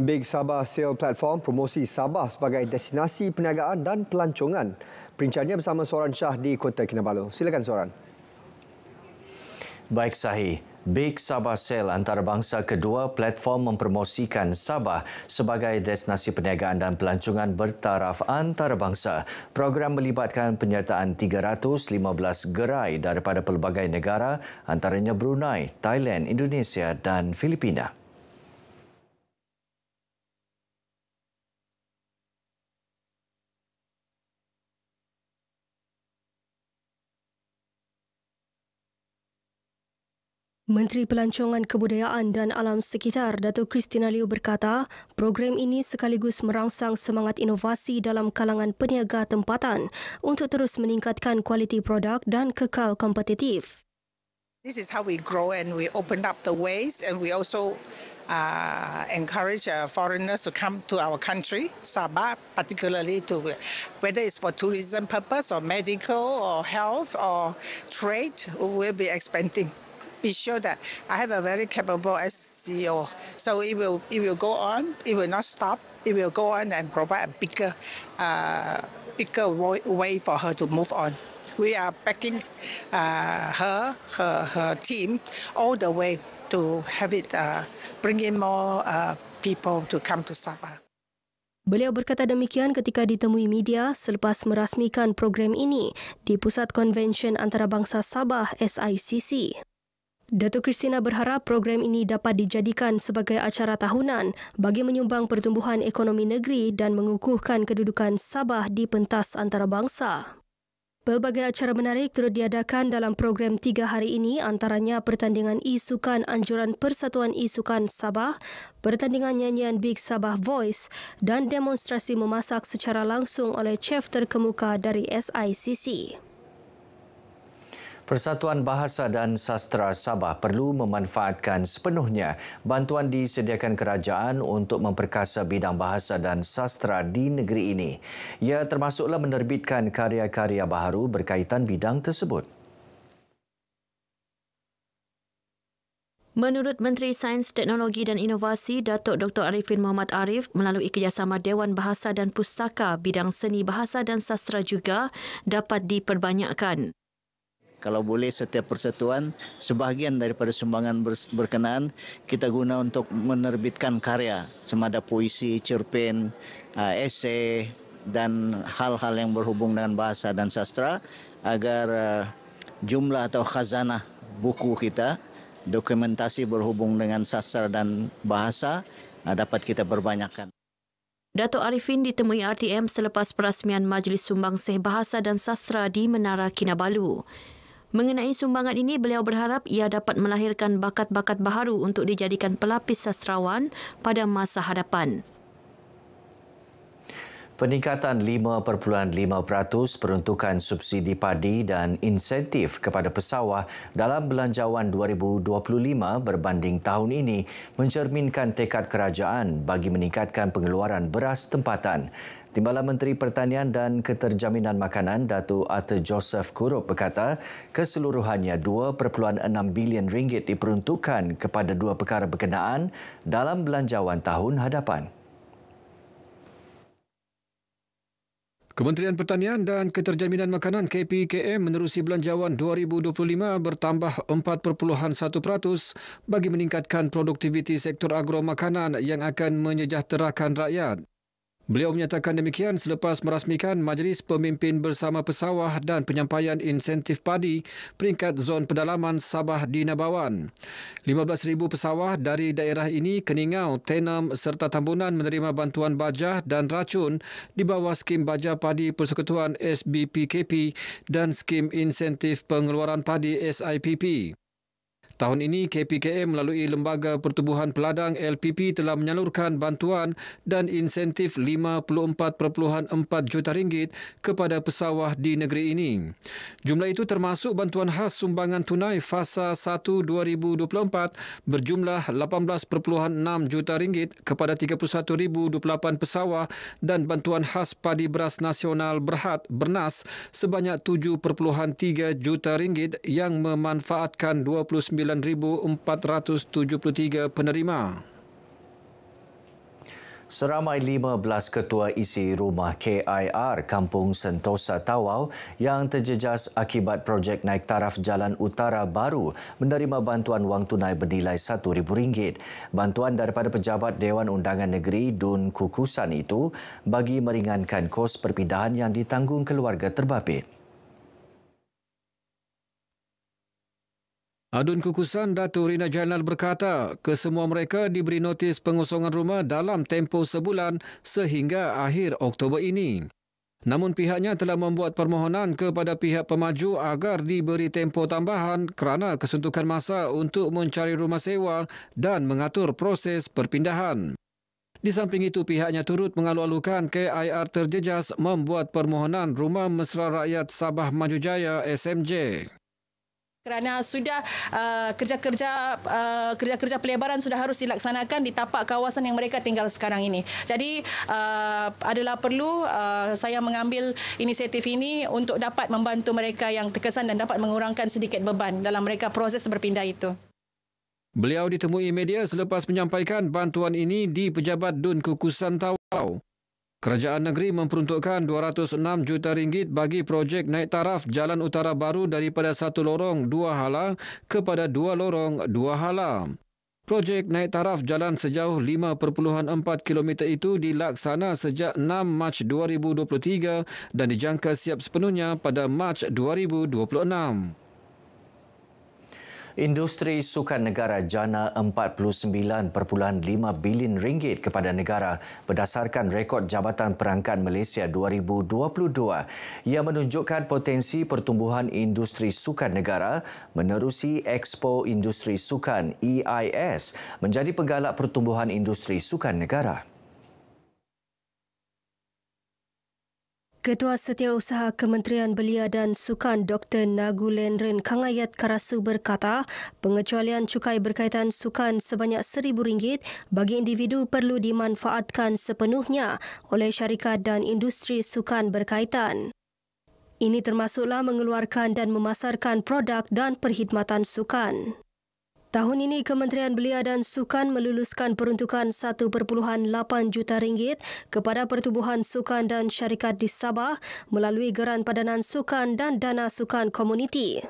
Big Sabah Sale Platform promosi Sabah sebagai destinasi perniagaan dan pelancongan. Perincannya bersama Soran Shah di Kota Kinabalu. Silakan Soran. Baik Sahih. Big Sabah Sale antarabangsa kedua platform mempromosikan Sabah sebagai destinasi perniagaan dan pelancongan bertaraf antarabangsa. Program melibatkan penyertaan 315 gerai daripada pelbagai negara antaranya Brunei, Thailand, Indonesia dan Filipina. Menteri Pelancongan Kebudayaan dan Alam Sekitar Datuk Kristina Liu berkata, program ini sekaligus merangsang semangat inovasi dalam kalangan peniaga tempatan untuk terus meningkatkan kualiti produk dan kekal kompetitif. This is how we grow and we open up the ways and we also uh, encourage uh, foreigners to come to our country, Sabah, particularly to whether it's for tourism purpose or medical or health or trade, we'll be expanding. be sure that I have a very capable SEO. So it will it will go on. It will not stop. It will go on and provide a bigger uh, bigger way for her to move on. We are backing uh, her her her team all the way to have it uh, bring in more uh, people to come to Sabah. Beliau berkata demikian ketika ditemui media selepas merasmikan program ini di Pusat Konvensyen Antarabangsa Sabah SICC. Dato Kristina berharap program ini dapat dijadikan sebagai acara tahunan bagi menyumbang pertumbuhan ekonomi negeri dan mengukuhkan kedudukan Sabah di pentas antarabangsa. Pelbagai acara menarik turut diadakan dalam program tiga hari ini antaranya pertandingan isukan Anjuran Persatuan Isukan Sabah, pertandingan nyanyian Big Sabah Voice dan demonstrasi memasak secara langsung oleh chef terkemuka dari SICC. Persatuan Bahasa dan Sastra Sabah perlu memanfaatkan sepenuhnya bantuan disediakan kerajaan untuk memperkasa bidang bahasa dan sastra di negeri ini. Ia termasuklah menerbitkan karya-karya baharu berkaitan bidang tersebut. Menurut Menteri Sains, Teknologi dan Inovasi Datuk Dr Arifin Muhammad Arif melalui kerjasama Dewan Bahasa dan Pustaka bidang seni bahasa dan sastra juga dapat diperbanyakkan kalau boleh setiap persatuan sebahagian daripada sumbangan berkenaan kita guna untuk menerbitkan karya semada puisi, cerpen, esei dan hal-hal yang berhubung dengan bahasa dan sastra agar jumlah atau khazanah buku kita dokumentasi berhubung dengan sastra dan bahasa dapat kita perbanyakkan. Datuk Arifin ditemui RTM selepas perasmian Majlis Sumbang Seh Bahasa dan Sastra di Menara Kinabalu. Mengenai sumbangan ini, beliau berharap ia dapat melahirkan bakat-bakat baharu untuk dijadikan pelapis sastrawan pada masa hadapan. Peningkatan 5.5% peruntukan subsidi padi dan insentif kepada pesawah dalam belanjawan 2025 berbanding tahun ini mencerminkan tekad kerajaan bagi meningkatkan pengeluaran beras tempatan. Timbalan Menteri Pertanian dan Keterjaminan Makanan Datu Atta Joseph Kurup berkata keseluruhannya 2.6 bilion ringgit diperuntukkan kepada dua perkara berkenaan dalam belanjawan tahun hadapan. Kementerian Pertanian dan Keterjaminan Makanan KPKM menerusi belanjawan 2025 bertambah 4.1% bagi meningkatkan produktiviti sektor agro makanan yang akan menyejahterakan rakyat. Beliau menyatakan demikian selepas merasmikan Majlis Pemimpin Bersama Pesawah dan penyampaian insentif padi peringkat zon pedalaman Sabah di Nabawan. 15,000 pesawah dari daerah ini, Keningau, Tenam serta Tambunan menerima bantuan baja dan racun di bawah skim baja padi Persekutuan SBPKP dan skim insentif pengeluaran padi SIPP. Tahun ini KPKM melalui Lembaga Pertubuhan Peladang LPP telah menyalurkan bantuan dan insentif 54.4 juta ringgit kepada pesawah di negeri ini. Jumlah itu termasuk bantuan khas sumbangan tunai fasa 1 2024 berjumlah 18.6 juta ringgit kepada 31,028 pesawah dan bantuan khas padi beras nasional berhad bernas sebanyak 7.3 juta ringgit yang memanfaatkan 29 9473 penerima. Seramai 15 ketua isi rumah KIR Kampung Sentosa Tawau yang terjejas akibat projek naik taraf jalan utara baru menerima bantuan wang tunai bernilai RM1,000. Bantuan daripada Pejabat Dewan Undangan Negeri Dun Kukusan itu bagi meringankan kos perpindahan yang ditanggung keluarga terbabit. Adun Kukusan Datu Rina Jainal berkata, kesemua mereka diberi notis pengosongan rumah dalam tempoh sebulan sehingga akhir Oktober ini. Namun pihaknya telah membuat permohonan kepada pihak pemaju agar diberi tempoh tambahan kerana kesuntukan masa untuk mencari rumah sewa dan mengatur proses perpindahan. Di samping itu pihaknya turut mengalu-alukan KIR terjejas membuat permohonan Rumah Mesra Rakyat Sabah Maju Jaya SMJ kerana sudah uh, kerja-kerja uh, kerja-kerja uh, pelebaran sudah harus dilaksanakan di tapak kawasan yang mereka tinggal sekarang ini. Jadi uh, adalah perlu uh, saya mengambil inisiatif ini untuk dapat membantu mereka yang terkesan dan dapat mengurangkan sedikit beban dalam mereka proses berpindah itu. Beliau ditemui media selepas menyampaikan bantuan ini di Pejabat Dun Kukusan Tawau. Kerajaan negeri memperuntukkan 206 juta ringgit bagi projek naik taraf jalan utara baru daripada satu lorong dua halang kepada dua lorong dua halang. Projek naik taraf jalan sejauh 5.4 km itu dilaksana sejak 6 Mac 2023 dan dijangka siap sepenuhnya pada Mac 2026. Industri sukan negara jana 49.5 bilion ringgit kepada negara berdasarkan rekod Jabatan Perangkat Malaysia 2022 yang menunjukkan potensi pertumbuhan industri sukan negara menerusi Expo Industri Sukan EIS menjadi penggalak pertumbuhan industri sukan negara. Ketua Setiausaha Kementerian Belia dan Sukan Dr. Nagulenren Kangayat Karasu berkata, pengecualian cukai berkaitan sukan sebanyak rm ringgit bagi individu perlu dimanfaatkan sepenuhnya oleh syarikat dan industri sukan berkaitan. Ini termasuklah mengeluarkan dan memasarkan produk dan perkhidmatan sukan. Tahun ini Kementerian Belia dan Sukan meluluskan peruntukan 1.8 juta ringgit kepada Pertubuhan Sukan dan Syarikat di Sabah melalui geran padanan sukan dan dana sukan komuniti.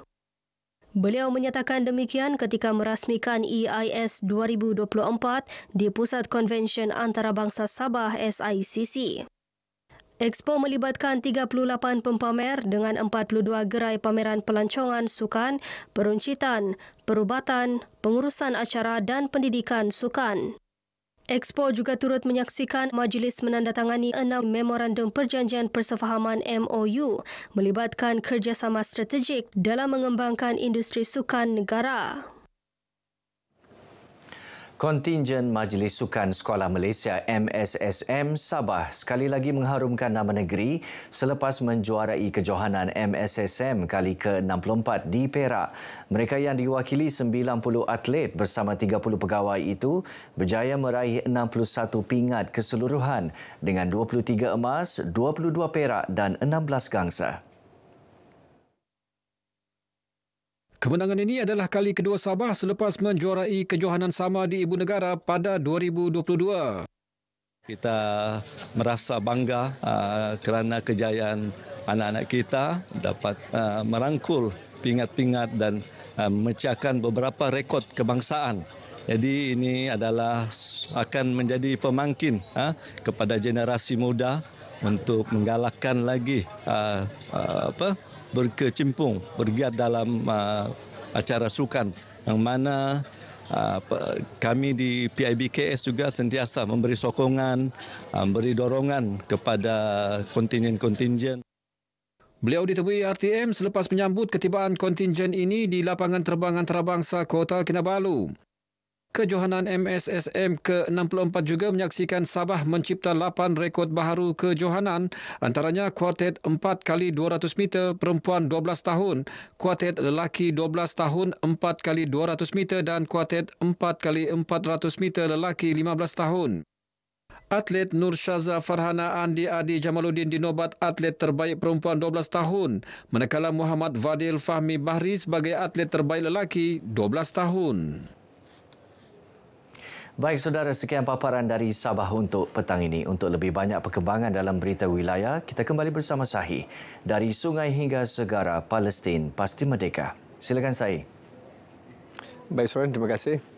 Beliau menyatakan demikian ketika merasmikan EIS 2024 di Pusat Konvensyen Antarabangsa Sabah SICC. Expo melibatkan 38 pempamer dengan 42 gerai pameran pelancongan sukan, peruncitan, perubatan, pengurusan acara dan pendidikan sukan. Expo juga turut menyaksikan majlis menandatangani enam memorandum perjanjian persefahaman MOU melibatkan kerjasama strategik dalam mengembangkan industri sukan negara. Kontingen Majlis Sukan Sekolah Malaysia MSSM Sabah sekali lagi mengharumkan nama negeri selepas menjuarai kejohanan MSSM kali ke-64 di Perak. Mereka yang diwakili 90 atlet bersama 30 pegawai itu berjaya meraih 61 pingat keseluruhan dengan 23 emas, 22 perak dan 16 gangsa. Kemenangan ini adalah kali kedua Sabah selepas menjuarai kejohanan sama di Ibu Negara pada 2022. Kita merasa bangga uh, kerana kejayaan anak-anak kita dapat uh, merangkul pingat-pingat dan uh, ah, mecahkan beberapa rekod kebangsaan. Jadi ini adalah akan menjadi pemangkin uh, kepada generasi muda untuk menggalakkan lagi uh, uh, apa berkecimpung bergiat dalam uh, acara sukan yang mana uh, kami di PIBKS juga sentiasa memberi sokongan uh, memberi dorongan kepada kontingen-kontingen Beliau ditemui RTM selepas menyambut ketibaan kontingen ini di lapangan terbang antarabangsa Kota Kinabalu. Kejohanan MSSM ke-64 juga menyaksikan Sabah mencipta 8 rekod baharu kejohanan antaranya kuartet 4 kali 200 meter perempuan 12 tahun, kuartet lelaki 12 tahun 4 kali 200 meter dan kuartet 4 kali 400 meter lelaki 15 tahun. Atlet Nur Syaza Farhana Andi Adi Jamaluddin dinobat atlet terbaik perempuan 12 tahun, manakala Muhammad Vadil Fahmi Bahri sebagai atlet terbaik lelaki 12 tahun. Baik saudara, sekian paparan dari Sabah untuk petang ini. Untuk lebih banyak perkembangan dalam berita wilayah, kita kembali bersama Sahi. Dari sungai hingga segara, Palestin pasti merdeka. Silakan Sahi. Baik, saudara Terima kasih.